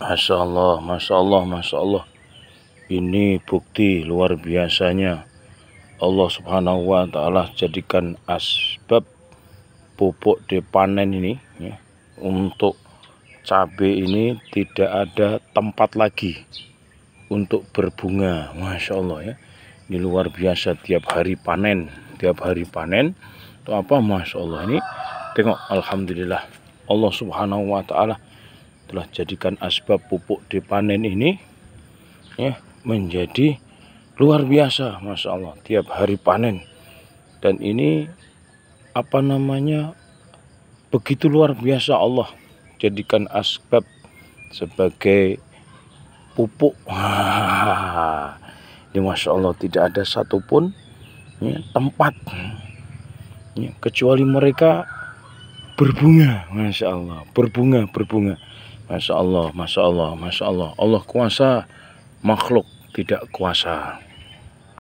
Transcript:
Masya Allah, Masya Allah, Masya Allah. Ini bukti luar biasanya. Allah subhanahu wa ta'ala jadikan asbab pupuk dipanen ini. Ya, untuk cabai ini tidak ada tempat lagi untuk berbunga. Masya Allah ya. Ini luar biasa tiap hari panen. Tiap hari panen. Itu apa? Masya Allah ini. Tengok Alhamdulillah. Allah subhanahu wa ta'ala telah jadikan asbab pupuk dipanen ini ya menjadi luar biasa Masya Allah tiap hari panen dan ini apa namanya begitu luar biasa Allah jadikan asbab sebagai pupuk ini Masya Allah tidak ada satupun ya, tempat ya, kecuali mereka berbunga Masya Allah berbunga berbunga Masya Allah, Masya Allah, Masya Allah. Allah kuasa, makhluk tidak kuasa.